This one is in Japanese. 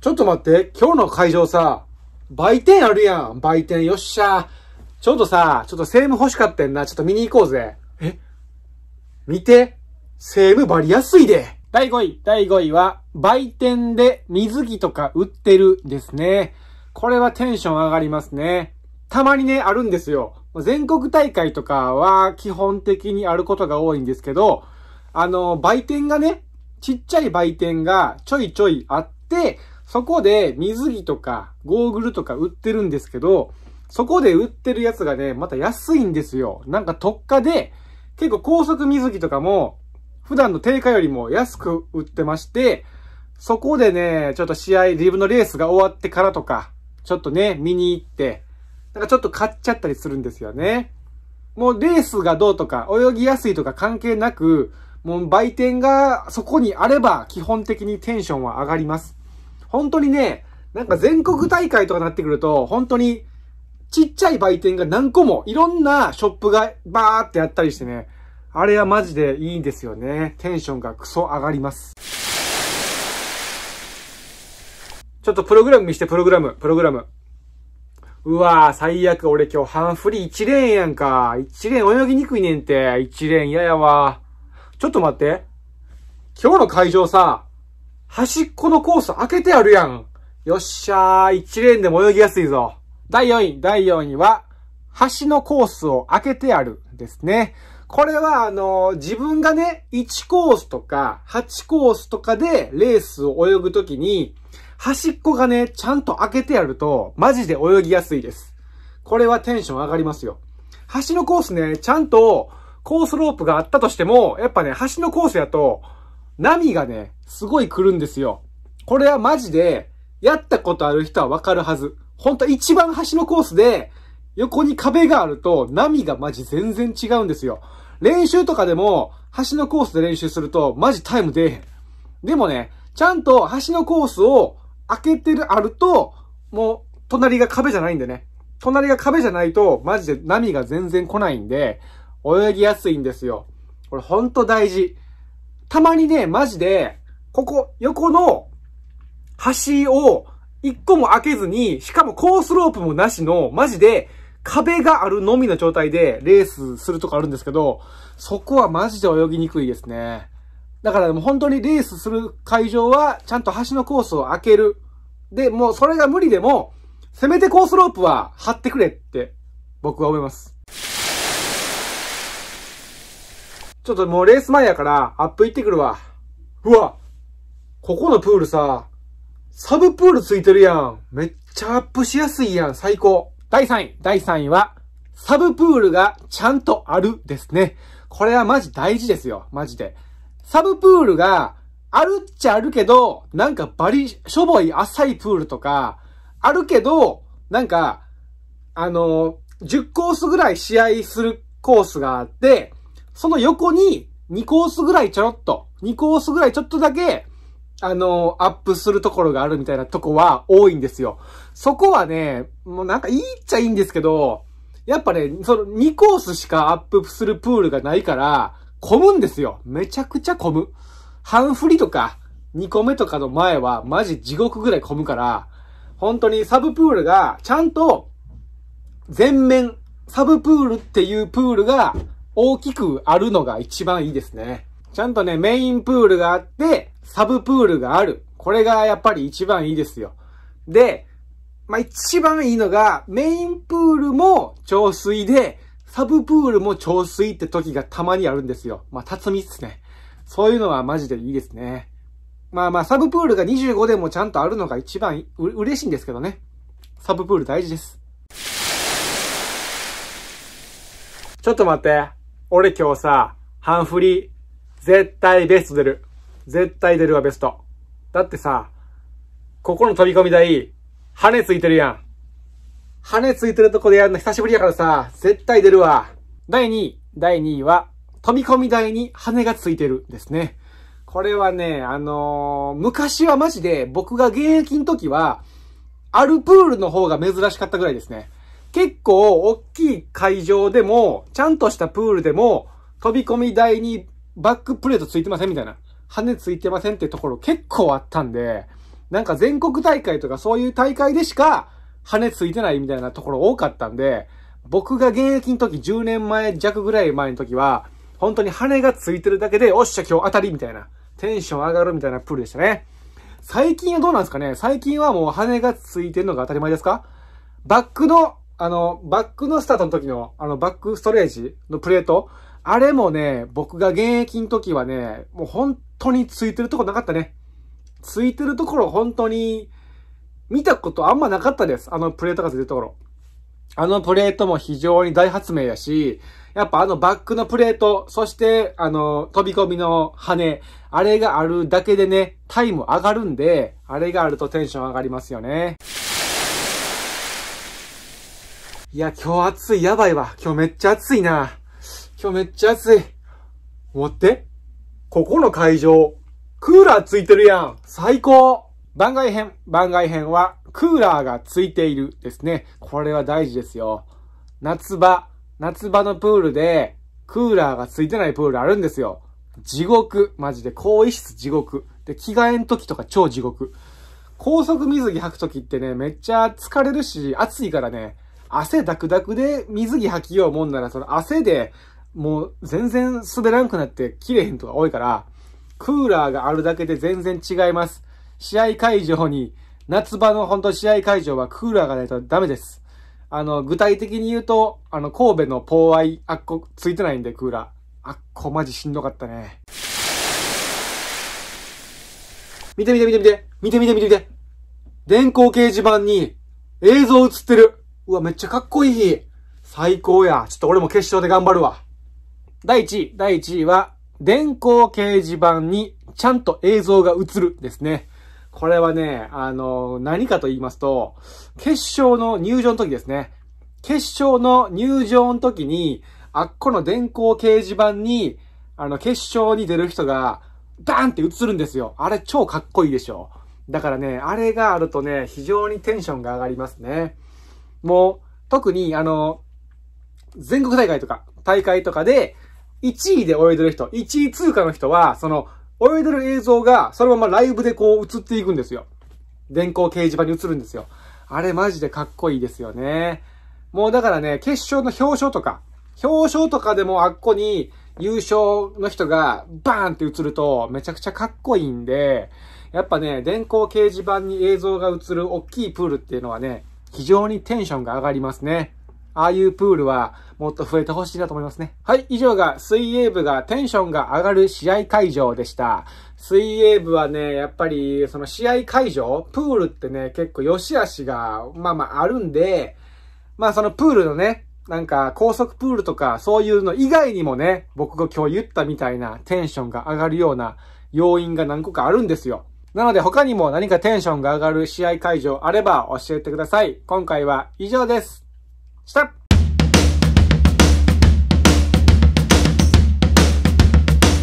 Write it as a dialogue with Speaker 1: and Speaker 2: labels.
Speaker 1: ちょっと待って、今日の会場さ、売店あるやん。売店、よっしゃ。ちょっとさ、ちょっとセーム欲しかったんな。ちょっと見に行こうぜ。え見て。セームバリすいで。第5位。第5位は、売店で水着とか売ってるですね。これはテンション上がりますね。たまにね、あるんですよ。全国大会とかは基本的にあることが多いんですけど、あの、売店がね、ちっちゃい売店がちょいちょいあって、そこで水着とかゴーグルとか売ってるんですけど、そこで売ってるやつがね、また安いんですよ。なんか特価で、結構高速水着とかも、普段の定価よりも安く売ってまして、そこでね、ちょっと試合、自分のレースが終わってからとか、ちょっとね、見に行って、なんかちょっと買っちゃったりするんですよね。もうレースがどうとか、泳ぎやすいとか関係なく、もう売店がそこにあれば、基本的にテンションは上がります。本当にね、なんか全国大会とかなってくると、本当に、ちっちゃい売店が何個も、いろんなショップがバーってやったりしてね、あれはマジでいいんですよね。テンションがクソ上がります。ちょっとプログラム見して、プログラム、プログラム。うわぁ、最悪。俺今日半フリー1レーンやんか。1レーン泳ぎにくいねんて。1レーン嫌やわ。ちょっと待って。今日の会場さ、端っこのコース開けてあるやん。よっしゃー、1レーンでも泳ぎやすいぞ。第4位、第4位は、端のコースを開けてあるですね。これは、あの自分がね、1コースとか、8コースとかでレースを泳ぐときに、端っこがね、ちゃんと開けてやると、マジで泳ぎやすいです。これはテンション上がりますよ。端のコースね、ちゃんと、コースロープがあったとしても、やっぱね、端のコースやと、波がね、すごい来るんですよ。これはマジで、やったことある人はわかるはず。ほんと一番端のコースで、横に壁があると、波がマジ全然違うんですよ。練習とかでも、端のコースで練習すると、マジタイム出えへん。でもね、ちゃんと端のコースを開けてる、あると、もう、隣が壁じゃないんでね。隣が壁じゃないと、マジで波が全然来ないんで、泳ぎやすいんですよ。これほんと大事。たまにね、マジで、ここ、横の端を一個も開けずに、しかもコースロープもなしの、マジで、壁があるのみの状態でレースするとかあるんですけど、そこはマジで泳ぎにくいですね。だからでも本当にレースする会場は、ちゃんと橋のコースを開ける。で、もうそれが無理でも、せめてコースロープは張ってくれって、僕は思います。ちょっともうレース前やから、アップ行ってくるわ。うわここのプールさ、サブプールついてるやん。めっちゃアップしやすいやん。最高。第3位。第3位は、サブプールがちゃんとあるですね。これはマジ大事ですよ。マジで。サブプールがあるっちゃあるけど、なんかバリ、しょぼい浅いプールとか、あるけど、なんか、あの10コースぐらい試合するコースがあって、その横に2コースぐらいちょろっと、2コースぐらいちょっとだけ、あの、アップするところがあるみたいなとこは多いんですよ。そこはね、もうなんかいいっちゃいいんですけど、やっぱね、その2コースしかアップするプールがないから、混むんですよ。めちゃくちゃ混む。半振りとか、2個目とかの前はマジ地獄ぐらい混むから、本当にサブプールがちゃんと全面、サブプールっていうプールが大きくあるのが一番いいですね。ちゃんとね、メインプールがあって、サブプールがある。これがやっぱり一番いいですよ。で、まあ、一番いいのが、メインプールも潮水で、サブプールも潮水って時がたまにあるんですよ。まあ、辰巳っすね。そういうのはマジでいいですね。まあまあ、サブプールが25でもちゃんとあるのが一番嬉しいんですけどね。サブプール大事です。ちょっと待って。俺今日さ、半振り、絶対ベスト出る。絶対出るわ、ベスト。だってさ、ここの飛び込み台、羽ついてるやん。羽ついてるとこでやるの久しぶりやからさ、絶対出るわ。第2位、第2位は、飛び込み台に羽がついてるですね。これはね、あのー、昔はマジで僕が現役の時は、アルプールの方が珍しかったぐらいですね。結構大きい会場でも、ちゃんとしたプールでも、飛び込み台にバックプレートついてませんみたいな。羽ついてませんってところ結構あったんで、なんか全国大会とかそういう大会でしか羽ついてないみたいなところ多かったんで、僕が現役の時10年前弱ぐらい前の時は、本当に羽がついてるだけで、おっしゃ今日当たりみたいな、テンション上がるみたいなプールでしたね。最近はどうなんですかね最近はもう羽がついてるのが当たり前ですかバックのあの、バックのスタートの時の、あの、バックストレージのプレート、あれもね、僕が現役の時はね、もう本当についてるとこなかったね。ついてるところ本当に、見たことあんまなかったです。あのプレートがついてるところ。あのプレートも非常に大発明やし、やっぱあのバックのプレート、そしてあの飛び込みの羽、あれがあるだけでね、タイム上がるんで、あれがあるとテンション上がりますよね。いや、今日暑い。やばいわ。今日めっちゃ暑いな。今日めっちゃ暑い。待って。ここの会場、クーラーついてるやん。最高。番外編。番外編は、クーラーがついているですね。これは大事ですよ。夏場、夏場のプールで、クーラーがついてないプールあるんですよ。地獄。マジで、更衣室地獄。で、着替えん時とか超地獄。高速水着履く時ってね、めっちゃ疲れるし、暑いからね、汗ダクダクで水着履きようもんなら、その汗でもう全然滑らんくなって切れへんとか多いから、クーラーがあるだけで全然違います。試合会場に、夏場の本当試合会場はクーラーがないとダメです。あの、具体的に言うと、あの、神戸のポーアイ、あっこ、ついてないんで、クーラー。あっこ、マジしんどかったね。見て見て見て見て見て見て見て見て電光掲示板に映像映ってるうわ、めっちゃかっこいい最高や。ちょっと俺も決勝で頑張るわ。第1位。第1位は、電光掲示板にちゃんと映像が映るですね。これはね、あの、何かと言いますと、決勝の入場の時ですね。決勝の入場の時に、あっこの電光掲示板に、あの、決勝に出る人が、ダーンって映るんですよ。あれ超かっこいいでしょ。だからね、あれがあるとね、非常にテンションが上がりますね。もう、特に、あの、全国大会とか、大会とかで、1位で泳いでる人、1位通過の人は、その、泳いでる映像が、そのままライブでこう映っていくんですよ。電光掲示板に映るんですよ。あれマジでかっこいいですよね。もうだからね、決勝の表彰とか、表彰とかでもあっこに優勝の人がバーンって映るとめちゃくちゃかっこいいんで、やっぱね、電光掲示板に映像が映る大きいプールっていうのはね、非常にテンションが上がりますね。ああいうプールはもっと増えてほしいなと思いますね。はい、以上が水泳部がテンションが上がる試合会場でした。水泳部はね、やっぱりその試合会場、プールってね、結構良し悪しが、まあまああるんで、まあそのプールのね、なんか高速プールとかそういうの以外にもね、僕が今日言ったみたいなテンションが上がるような要因が何個かあるんですよ。なので他にも何かテンションが上がる試合会場あれば教えてください。今回は以上です。した